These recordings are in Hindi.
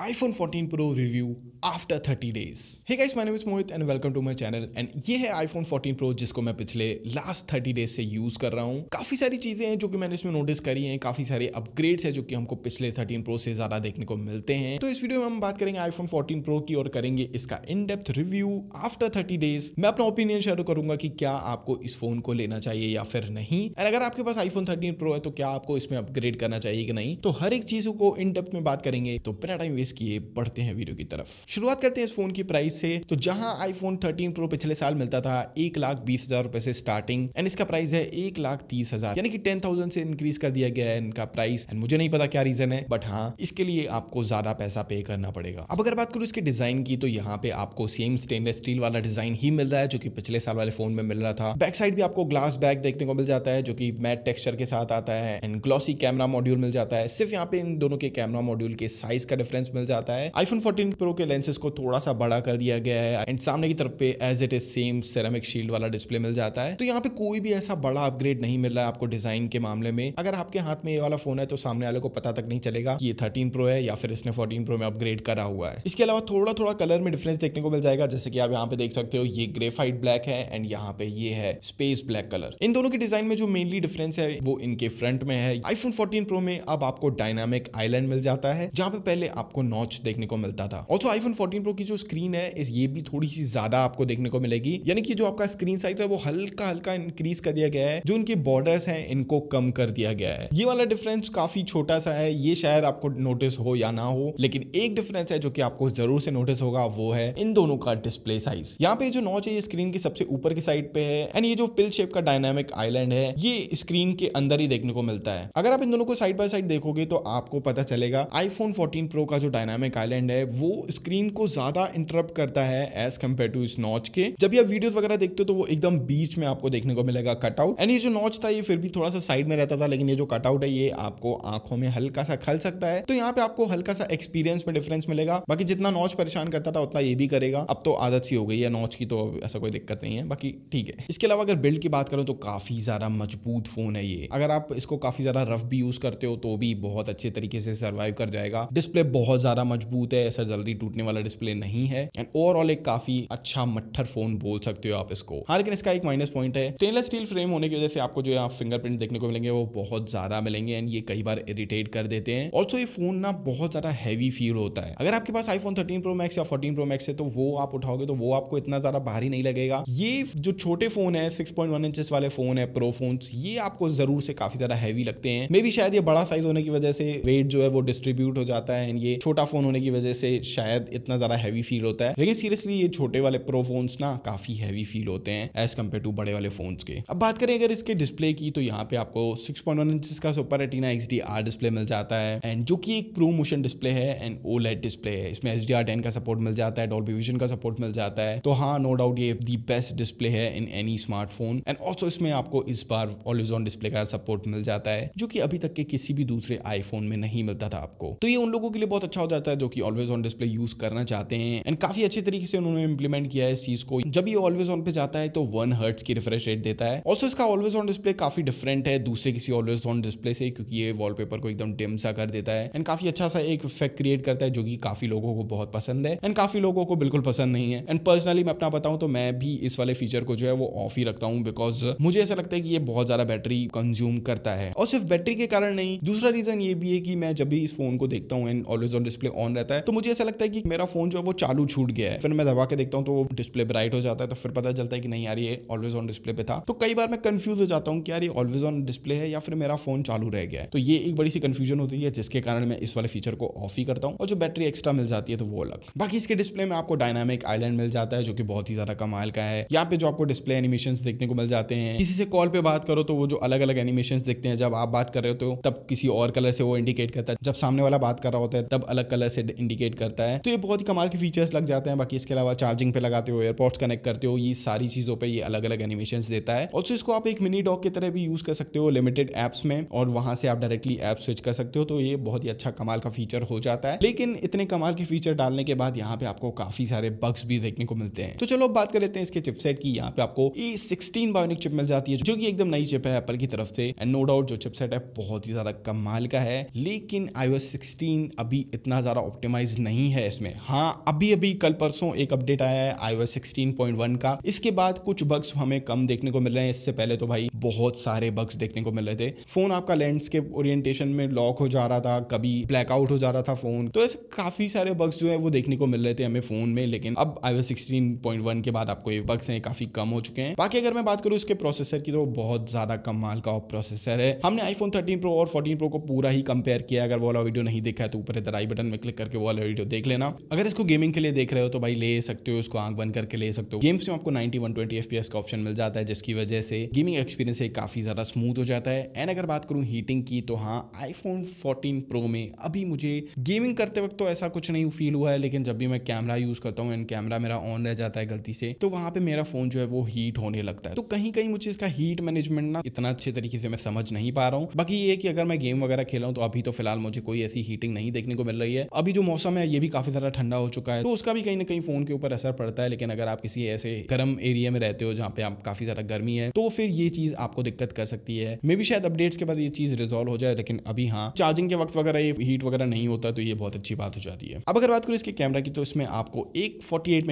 iPhone 14 Pro review after 30 days. Hey guys, my name is Mohit and welcome to my channel. And ये है iPhone 14 Pro जिसको मैं पिछले last 30 days से use कर रहा हूँ काफी सारी चीजें हैं जो कि मैंने इसमें notice करी हैं काफी सारे upgrades हैं जो कि हमको पिछले 13 Pro से ज्यादा देखने को मिलते हैं तो इस वीडियो में हम बात करेंगे iPhone 14 Pro की और करेंगे इसका in depth review after thirty days मैं अपना ओपिनियन शेयर तो करूंगा कि क्या आपको इस फोन को लेना चाहिए या फिर नहीं और अगर आपके पास आईफोन थर्टीन प्रो है तो क्या आपको इसमें अपग्रेड करना चाहिए कि नहीं तो हर एक चीज को इन डेप्थ में बात करेंगे तो बिना टाइम निवेश किए बढ़ते हैं वीडियो की तरफ शुरुआत करते हैं इस फोन की प्राइस से तो जहां आईफोन थर्टीन प्रो पिछले साल मिलता था एक लाख बीस हजार रुपए से स्टार्टिंग एंड इसका प्राइस है एक लाख तीस हजार यानी कि टेन थाउजेंड से इंक्रीज कर दिया गया है इनका प्राइस एंड मुझे नहीं पता क्या रीजन है बट हाँ इसके लिए आपको ज्यादा पैसा पे करना पड़ेगा अब अगर बात करूँ इसके डिजाइन की तो यहाँ पे आपको सेम स्टेनलेस स्टील वाला डिजाइन ही मिल रहा है जो कि पिछले साल वाले फोन में मिल रहा था बैक साइड भी आपको ग्लास बैक देखने को मिल जाता है जो कि मैट टेक्सचर के साथ आता है एंड ग्लॉसी कैमरा मॉड्यूल मिल जाता है सिर्फ यहाँ पे इन दोनों के कैमरा मॉड्यूल के साइज का डिफरेंस मिल जाता है आईफोन फोर्टीन प्रो के लेंसेज को थोड़ा सा बड़ा कर दिया गया है एंड सामने की तरफ पे as it is same ceramic shield वाला डिस्प्ले मिल जाता है तो यहाँ पे कोई भी ऐसा बड़ा अपग्रेड नहीं मिल रहा है आपको डिजाइन के मामले में अगर आपके हाथ में ये वाला फोन है तो सामने वाले को पता तक नहीं चलेगा ये थर्टीन प्रो है या फिर इसने फोर्टीन प्रो में अपग्रेड करा हुआ है इसके अलावा थोड़ा थोड़ा कलर में डिफरेंस देखने को मिल जाएगा जैसे कि आप यहाँ पे देख सकते हो ये ग्रेफाइट ब्लैक है एंड यहाँ पे ये है स्पेस ब्लैक कलर इन दोनों के डिजाइन में जो मेनली डिफरेंस है वो इनके फ्रंट में है आईफोन फोर्टीन प्रो में अब आपको डायनामिक आईलैंड मिल जाता है जहाँ पे पहले आपको नॉच देखने को मिलता था ऑल्सो आईफोन फोर्टीन प्रो की जो स्क्रीन है इस ये भी थोड़ी सी ज्यादा आपको देखने को मिलेगी यानी कि जो आपका स्क्रीन साइज है वो हल्का हल्का इंक्रीज कर दिया गया है जो इनके बॉर्डर है इनको कम कर दिया गया है ये वाला डिफरेंस काफी छोटा सा है ये शायद आपको नोटिस हो या ना हो लेकिन एक डिफरेंस है जो कि आपको जरूर से नोटिस होगा वो है इन दोनों का डिस्प्ले साइज यहाँ पे जो नॉच है ये स्क्रीन के सबसे ऊपर की साइड पे है एंड ये जो पिल शेप का डायनामिक आइलैंड है ये स्क्रीन के अंदर ही देखने को मिलता है अगर आप इन दोनों को साइड बाय साइड देखोगे तो आपको पता चलेगा आईफोन फोर्टीन प्रो का जो डायनामिक आइलैंड है वो स्क्रीन को ज़्यादा इंटरप्ट करता है एज कम्पेयर टू इस नॉच के जब ये वीडियोस वगैरह देखते हो तो वो एकदम बीच में आपको देखने को मिलेगा कटआउट एंड ये जो नॉच था ये फिर भी थोड़ा सा साइड में रहता था लेकिन ये जो कटआउट है ये आपको आंखों में हल्का सा खल सकता है तो यहाँ पे आपको हल्का सा एक्सपीरियंस में डिफरेंस मिलेगा बाकी जितना नॉच परेशान करता था उतना ये भी करेगा अब तो आदत सी हो गई है नॉच की तो ऐसा कोई दिक्कत नहीं है बाकी ठीक है इसके अलावा अगर बिल्ड की बात करो तो काफ़ी ज़्यादा मजबूत फ़ोन है ये अगर आप इसको काफ़ी ज़्यादा रफ भी यूज़ करते हो तो भी बहुत अच्छे तरीके से सर्वाइव कर जाएगा डिस्प्ले बहुत ज़्यादा मजबूत है ऐसा जल्दी टूटने वाला डिस्प्ले नहीं है एंड ओवरऑल एक काफी अच्छा मट्ठर फोन बोल सकते हो आप इसको हाँ लेकिन इसका एक माइनस पॉइंट है स्टेनलेस स्टील फ्रेम होने की वजह से आपको जो यहाँ फिंगरप्रिंट देखने को मिलेंगे वो बहुत ज्यादा मिलेंगे एंड ये कई बार इरिटेट कर देते हैं ऑल्सो ये फोन ना बहुत ज्यादा हैवी फील होता है अगर आपके पास आईफोन थर्टीन प्रो मैक्स या फोर्टीन प्रो मैक्स है तो वो आप उठाओगे तो वो आपको इतना ज्यादा भारी नहीं लगेगा ये जो छोटे फोन है सिक्स पॉइंट वाले फोन है प्रो फोन ये आपको जरूर से काफी ज्यादा हैवी लगते हैं मे भी शायद ये बड़ा साइज होने की वजह से वेट जो है वो डिस्ट्रीब्यूट हो जाता है एंड ये छोटा फ़ोन होने की वजह से शायद इतना ज़्यादा हैवी फील होता है लेकिन सीरियसली ये छोटे वाले प्रो फोन्स ना काफ़ी हैवी फील होते हैं एज़ कम्पेयर टू बड़े वाले फ़ोन्स के अब बात करें अगर इसके डिस्प्ले की तो यहाँ पे आपको सिक्स पॉइंट का सुपर रेटिना एक्स डिस्प्ले मिल जाता है एंड जो कि एक प्रो मोशन डिस्प्ले है एंड ओलेट डिस्प्ले है इसमें एच डी का सपोर्ट मिल जाता है डॉल विजन का सपोर्ट मिल जाता है तो हाँ नो डाउट ये दी बेस्ट डिस्प्ले है in any smartphone and also इसमें आपको इस बार ऑलिजोन डिस्प्ले का सपोर्ट मिल जाता है जो कि अभी तक के किसी भी दूसरे आईफोन में नहीं मिलता था आपको तो ये उन लोगों के लिए बहुत अच्छा अच्छा हो जाता है जो कि ऑलवेज ऑन डिस्प्ले यूज करना चाहते हैं एंड काफी अच्छे तरीके से उन्होंने इंप्लीमेंट किया है इस चीज को जब ये ऑलवेज ऑन पे जाता है तो वन हर्ट्स की रिफ्रेश रेट देता है ऑल्सो इसका ऑलवेज ऑन डिस्प्ले काफी डिफरेंट है दूसरे किसी ऑलवेज ऑन डिस्प्ले से क्योंकि ये वॉलपेपर को एकदम डिम सा कर देता है एंड काफी अच्छा सा एक इफेक्ट क्रिएट करता है जो कि काफी लोगों को बहुत पसंद है एंड काफी लोगों को बिल्कुल पसंद नहीं है एंड पर्सनली मैं अपना बताऊं तो मैं भी इस वाले फीचर को जो है वो ऑफ ही रखता हूँ बिकॉज मुझे ऐसा लगता है कि ये बहुत ज्यादा बैटरी कंज्यूम करता है और सिर्फ बैटरी के कारण नहीं दूसरा रीजन ये भी है कि मैं जब भी इस फोन को देखता हूँ and always on display on रहता है तो मुझे ऐसा लगता है कि मेरा फोन जो है वो चालू छूट गया है फिर मैं दबा के देखता हूँ तो डिस्प्ले ब्राइट हो जाता है तो फिर पता चलता है कि नहीं यार ये ऑलवेज ऑन डिस्प्ले पे था तो कई बार मैं कंफ्यूज हो जाता हूँ कि यार ये ऑलवेज ऑन डिस्प्ले है या फिर मेरा फोन चालू रह गया है तो ये एक बड़ी सी कंफ्यूजन होती है जिसके कारण मैं इस वाले फीचर को ऑफ ही करता हूँ और जो बैटरी एक्स्ट्रा मिल जाती है तो वो अलग बाकी इसके डिस्प्ले में आपको डायनामिक आइलैंड मिल जाता है जो कि बहुत ही ज्यादा कमाल का है यहाँ पे जो आपको डिस्प्ले एनिमेशन देखने को मिल जाते हैं किसी से कॉल पे बात करो तो वो जो अलग अलग एनिमेशन देखते हैं जब आप बात कर रहे हो तो तब किसी और कलर से वो इंडिकेट करता है जब सामने वाला बात कर रहा होता है तब अलग कलर से इंडिकेट करता है तो ये बहुत ही कमाल के फीचर्स लग जाते हैं बाकी इसके अलावा चार्जिंग पे लगाते हो एयरपोर्ट्स कनेक्ट करते हो ये सारी चीज़ों पर अलग अलग एनिमेशन देता है ऑल्सो इसको आप एक मिनी डॉक की तरह भी यूज़ कर सकते हो लिमिटेड एप्स में और वहां से आप डायरेक्टली एप स्विच कर सकते हो तो ये बहुत ही अच्छा कमाल का फीचर हो जाता है लेकिन इतने कमाल के फीचर डालने के बाद यहाँ पे आपको काफ़ी सारे बग्स भी देखने को मिलते हैं तो चलो बात कर लेते हैं इसके चिपसेट की यहाँ पे आपको ई सिक्सटीन बायोनिक चिप मिल जाती है जो कि एकदम नई चिप है एप्पल की तरफ से एंड नो डाउट जो चिपसेट है बहुत ही ज़्यादा कमाल का है लेकिन आई सिक्सटीन अभी इतना ज़्यादा ऑप्टिमाइज नहीं है इसमें हाँ अभी अभी कल परसों एक अपडेट आया है आई ओ का इसके बाद कुछ बग्स हमें कम देखने को मिल रहे हैं इससे पहले तो भाई बहुत सारे बग्स देखने को मिल रहे थे फोन आपका लैंडस्केप ओरिएंटेशन में लॉक हो जा रहा था कभी ब्लैकआउट हो जा रहा था फोन तो ऐसे काफी सारे बग्स जो है वो देखने को मिल रहे थे हमें फोन में लेकिन अब आई ओ के बाद आपको ये बग्स हैं काफी कम हो चुके हैं बाकी अगर मैं बात करूँ इसके प्रोसेसर की तो बहुत ज्यादा कमाल का प्रोसेसर है हमने आईफोन थर्टीन प्रो और फोर्टीन प्रो को पूरा ही कंपेयर किया अगर वो वाला वीडियो नहीं देखा है तो ऊपर इधर आई बटन में क्लिक करके वो वाला वीडियो देख लेना अगर इसको गेमिंग के लिए देख रहे हो तो भाई ले सकते हो इसको आंख बंद करके ले सकते हो गेम्स में आपको नाइनटी वन ट्वेंटी का ऑप्शन मिल जाता है जिसकी वजह से गेमिंग एक्सपीरियंस काफ़ी ज़्यादा स्मूथ हो जाता है एंड अगर बात करूँ हीटिंग की तो हाँ आईफोन फोर्टीन प्रो में अभी मुझे गेमिंग करते वक्त तो ऐसा कुछ नहीं फील हुआ है लेकिन जब भी मैं कैमरा यूज़ करता हूँ एंड कैमरा मेरा ऑन रह जाता है गलती से तो वहाँ पे मेरा फ़ोन जो है वो हीट होने लगता है तो कहीं कहीं मुझे इसका हीट मैनेजमेंट ना इतना अच्छे तरीके से मैं समझ नहीं पा रहा हूँ बाकी ये कि अगर मैं गेम वगैरह खेला हूँ तो अभी तो फिलहाल मुझे कोई ऐसी हीटिंग नहीं देखने को मिल रही है अभी जो मौसम है ये भी काफ़ी ज़्यादा ठंडा हो चुका है तो उसका भी कहीं ना कहीं फ़ोन के ऊपर असर पड़ता है लेकिन अगर आप किसी ऐसे गर्म एरिया में रहते हो जहाँ पे आप काफ़ी ज़्यादा गर्मी है तो फिर ये चीज़ आपको दिक्कत कर सकती है मे भी शायद अपडेट्स के बाद ये चीज़ रिजोल्व हो जाए लेकिन अभी हाँ चार्जिंग के वक्त वगैरह ये हीट वगैरह नहीं होता तो ये बहुत अच्छी बात हो जाती है अब अगर बात करें इसके कैमरा की तो इसमें आपको एक फोर्टी एट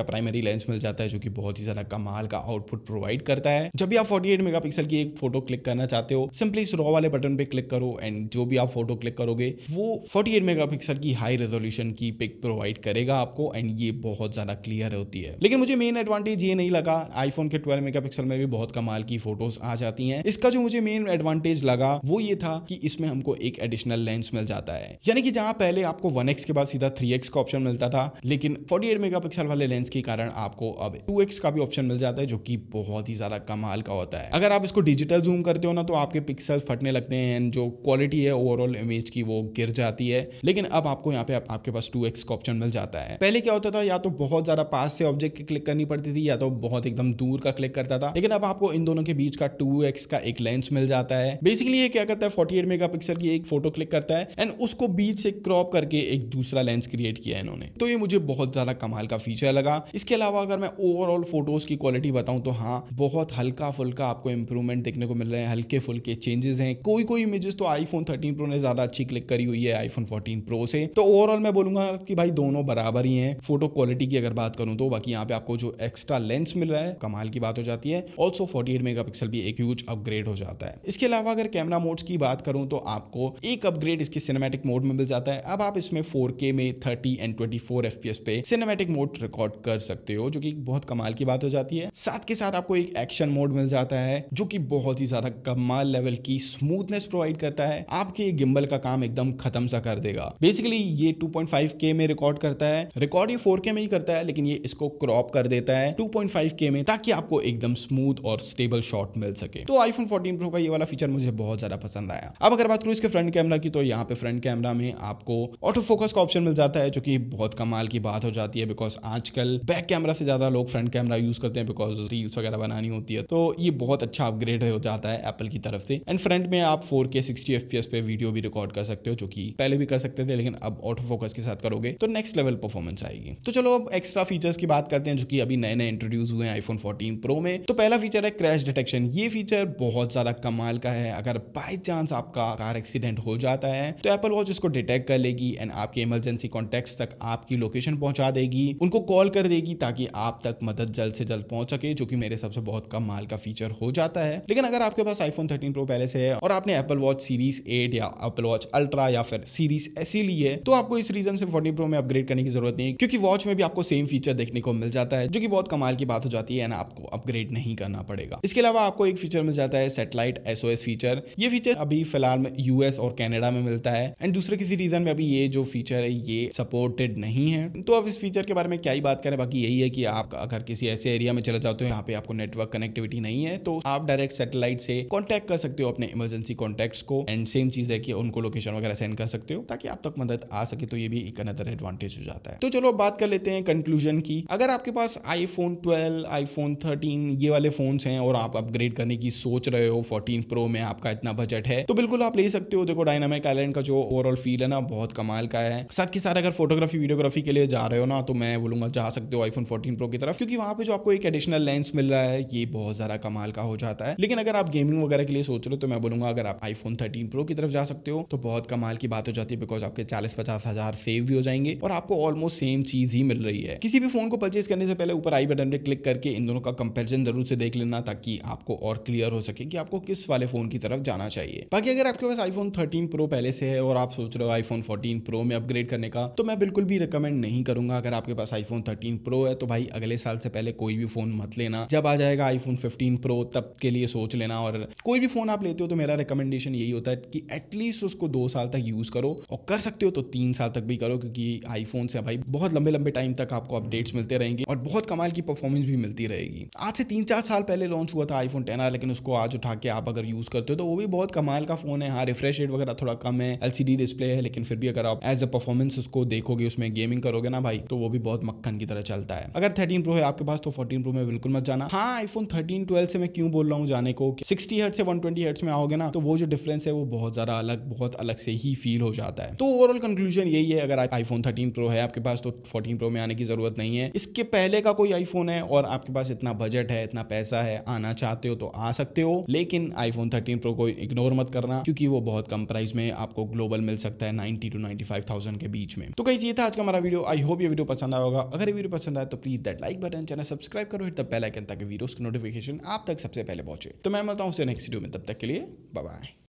का प्राइमरी लेंस मिल जाता है जो कि बहुत ही ज़्यादा कमाल का आउटपुट प्रोवाइड करता है जब भी आप 48 मेगापिक्सल की एक फोटो क्लिक करना चाहते हो सिंपली इस रॉ वाले बटन पे क्लिक करो एंड जो भी आप फोटो क्लिक करोगे वो 48 मेगा मेगापिक्सल की हाई रेजोल्यूशन की पिक प्रोवाइड करेगा आपको एंड ये बहुत ज़्यादा क्लियर होती है लेकिन मुझे मेन एडवांटेज ये नहीं लगा आईफोन के ट्वेल्व मेगापिक्सल में भी बहुत कमाल की फोटोज आ जाती हैं इसका जो मुझे मेन एडवांटेज लगा वो ये था कि इसमें हमको एक एडिशनल लेंस मिल जाता है यानी कि जहां पहले आपको वन के बाद सीधा थ्री का ऑप्शन मिलता था लेकिन फोर्टी मेगापिक्सल वाले लेंस के कारण आपको अब टू का भी ऑप्शन मिल जाता है जो कि बहुत ही ज्यादा कमाल का होता है अगर आप इसको डिजिटल जूम करते हो ना तो आपके पिक्सल फटने लगते हैं जो क्वालिटी है ओवरऑल इमेज की वो गिर जाती है लेकिन लेकिन अब आपको यहाँ पे आपके पास टू का ऑप्शन मिल जाता है पहले क्या होता था या तो बहुत ज़्यादा पास से ऑब्जेक्ट की क्लिक करनी पड़ती थी या तो बहुत एकदम दूर का क्लिक करता था लेकिन अब आपको इन दोनों के बीच का टू का एक लेंस मिल जाता है बेसिकली ये क्या करता है फोर्टी मेगापिक्सल की एक फोटो क्लिक करता है एंड उसको बीच से क्रॉप करके एक दूसरा लेंस क्रिएट किया है इन्होंने तो ये मुझे बहुत ज़्यादा कमाल का फीचर लगा इसके अलावा अगर मैं ओवरऑल फोटोज की क्वालिटी बताऊं तो हाँ बहुत हल्का फुल्का आपको इंप्रूवमेंट देखने को मिल रहे हैं हल्के फुल्के चेंजेस हैं कोई कोई इमेजेस तो आईफोन 13 प्रो ने ज्यादा अच्छी क्लिक करी हुई है आईफोन 14 प्रो प्रो से तो ओवरऑल मैं बोलूंगा कि भाई दोनों बराबर ही हैं फोटो क्वालिटी की अगर बात करूं तो बाकी यहाँ पे आपको जो एक्स्ट्रा लेंस मिल रहा है कमाल की बात हो जाती है ऑल्सो फोर्टी एट भी एक ह्यूज अपग्रेड हो जाता है इसके अलावा अगर कैमरा मोड्स की बात करूं तो आपको एक अपग्रेड इसके सिनेमेटिक मोड में मिल जाता है अब आप इसमें फोर में थर्टी एंड ट्वेंटी फोर पे सिनेमेटिक मोड रिकॉर्ड कर सकते हो जो कि बहुत कमाल की बात हो जाती है साथ के साथ आपको एक एक्शन मोड मिल जाता है जो कि बहुत ही ज्यादा कमाल लेवल की स्मूथनेस प्रोवाइड करता है आपके गिम्बल का काम एकदम खत्म सा कर देगा बेसिकली ये 2.5K में रिकॉर्ड करता है रिकॉर्ड ये 4K में ही करता है लेकिन ये इसको क्रॉप कर देता है 2.5K में ताकि आपको एकदम स्मूथ और स्टेबल शॉट मिल सके तो आईफोन 14 प्रो का ये वाला फीचर मुझे बहुत ज्यादा पसंद आया अब अगर बात करूँ इसके फ्रंट कैमरा की तो यहाँ पे फ्रंट कैमरा में आपको ऑटो फोकस का ऑप्शन मिल जाता है जो कि बहुत कमाल की बात हो जाती है बिकॉज आजकल बैक कैमरा से ज्यादा लोग फ्रंट कैमरा यूज करते हैं बिकॉज रील्स वगैरह बनानी होती है तो ये बहुत अच्छा अपग्रेड हो जाता है एप्पल की तरफ से एंड फ्रंट में आप फोर के सिक्सटी पे वीडियो भी रिकॉर्ड कर सकते हो जो कि पहले भी कर सकते सकते थे लेकिन अब ऑटो फोकस के साथ करोगे तो नेक्स्ट लेवल परफॉर्मेंस आएगी तो चलो अब एक्स्ट्रा फीचर्स की बात करते हैं जो कि अभी नए नए इंट्रोड्यूस हुए हैं आईफोन फोर्टीन प्रो में तो पहला फीचर है क्रैश डिटेक्शन ये फीचर बहुत ज्यादा कमाल का है अगर बाई चांस आपका कार एक्सीडेंट हो जाता है तो एप्पल वॉच इसको डिटेक्ट कर लेगी एंड आपके इमरजेंसी कॉन्टेक्ट तक आपकी लोकेशन पहुंचा देगी उनको कॉल कर देगी ताकि आप तक मदद जल्द से जल्द पहुंच सके जो कि मेरे सबसे बहुत कम माल का फीचर हो जाता है लेकिन अगर आपके पास आईफोन थर्टीन प्रो पहले से है और आपने एप्पल वॉच सीरीज एट या एप्पल वॉच अल्ट्रा या फिर सीरीज एस ऐसी ली है तो आपको इस रीजन से फोर्टी प्रो में अपग्रेड करने की जरूरत नहीं क्योंकि वॉच में भी आपको सेम फीचर देखने को मिल जाता है जो कि बहुत कमाल की बात हो जाती है ना आपको अपग्रेड नहीं करना पड़ेगा इसके अलावा आपको एक फीचर मिल जाता है सेटेलाइट एसओ फीचर ये फीचर अभी फिलहाल में यूएस और कैनेडा में मिलता है एंड दूसरे किसी रीजन में अभी ये जो फीचर है ये सपोर्टेड नहीं है तो अब इस फीचर के बारे में क्या ही बात करें बाकी यही है कि आप अगर किसी ऐसे एरिया में चले जाते हो यहाँ पे आपको नेटवर्क कनेक्टिविटी नहीं है तो आप डायरेक्ट सेटेलाइट से कॉन्टेक्ट कर सकते हो अपने इमरजेंसी कॉन्टेक्ट को एंड सेम चीज है कि उनको लोकेशन वगैरह सेंड कर सकते हो ताकि आप आप तक मदद आ सके तो ये भी एक अनदर एडवांटेज हो जाता है तो चलो बात कर लेते हैं कंक्लूजन की अगर आपके पास iPhone twelve iPhone thirteen ये वाले फोन हैं और आप अपग्रेड करने की सोच रहे हो फोर्टीन प्रो में आपका इतना बजट है तो बिल्कुल आप ले सकते हो देखो डायनामिक आइलैंड का जो ओवरऑल फील है ना बहुत कमाल का है साथ ही साथ अगर फोटोग्राफी वीडियोग्राफी के लिए जा रहे हो ना तो मैं बोलूंगा जा सकते हो आईफोन फोर्टीन प्रो की तरफ क्योंकि वहां पे जो आपको एक एडिशनल लेंस मिल रहा है ये बहुत ज्यादा कमाल का हो जाता है लेकिन अगर आप गेमिंग वगैरह के लिए सोच रहे हो तो मैं बोलूंगा अगर आप आईफोन थर्टीन प्रो की तरफ जा सकते हो तो बहुत कमाल की बात हो जाती है बिकॉज आपके चालीस पचास हजार सेव भी हो जाएंगे और आपको ऑलमोस्ट सेम चीज ही मिल रही है किसी भी फोन को परचेज करने से पहले ऊपर आई बटन पर क्लिक करके इन दोनों का कंपेरिजन जरूर से देख लेना ताकि आपको और क्लियर हो सके कि आपको किस वाले फोन की तरफ जाना चाहिए बाकी अगर आपके पास आईफोन थर्टीन प्रो पहले से है और आप सोच रहे हो आईफोन फोर्टीन प्रो में अपग्रेड करने का तो मैं बिल्कुल भी रिकमेंड नहीं करूंगा अगर आपके पास आईफोन थर्टीन प्रो है तो भाई अगले साल से पहले कोई भी फोन मत लेना जब आ जाएगा आईफोन फिफ्टीन प्रो तब के लिए सोच लेना और कोई भी फोन आप लेते हो तो मेरा रिकमेंडेशन यही होता है कि एटलीस्ट उसको दो साल तक यूज करो और कर सकते हो तो तीन साल तक भी करो क्योंकि आईफोन से भाई बहुत लंबे लंबे टाइम तक आपको अपडेट्स मिलते रहेंगे और बहुत कमाल की परफॉर्मेंस भी मिलती रहेगी आज से तीन चार साल पहले लॉन्च हुआ था आईफोन टेन आर लेकिन उसको आज उठा के आप अगर यूज करते हो तो वो भी बहुत कमाल का फोन है हाँ रिफ्रेश रेट वगैरह थोड़ा कम है एलसीडी डिस्प्ले है लेकिन फिर भी अगर आप एज अ परफॉर्मेंस उसको देखोगे उसमें गेमिंग करोगे ना भाई तो वो भी बहुत मक्खन की तरह चलता है अगर थर्टीन प्रो है आपके पास तो फोर्टीन प्रो में बिल्कुल मत जाना हाँ आईफोन थर्टीन ट्वेल्व से मैं क्यों बोल रहा हूँ जाने को सिक्सटी हर्ट से वन ट्वेंटी हर्ट में आओगे ना तो वो जो डिफरेंस है वो बहुत ज्यादा अलग बहुत अलग से ही फील हो जाता है तो ओवरऑल कंक्लूजन यही है अगर आप आईफोन थर्टीन प्रो है आपके पास तो फोर्टीन प्रो में आने की जरूरत नहीं है इसके पहले का कोई आईफोन है और आपके पास इतना बजट है इतना पैसा है आना चाहते हो तो आ सकते हो लेकिन आईफोन थर्टीन प्रो को इग्नोर मत करना क्योंकि वो बहुत कम प्राइस में आपको ग्लोबल मिल सकता है ninety two ninety five thousand के बीच में तो कहीं ये था आज का हमारा वीडियो आई होप ये वीडियो पसंद आया होगा अगर ये वीडियो पसंद आए तो please that like button channel subscribe करो हिट द बेल आइकन ताकि वीडियोस की नोटिफिकेशन आप तक सबसे पहले पहुंचे तो मैं मिलता हूँ नेक्स्ट वीडियो में तब तक के लिए बाय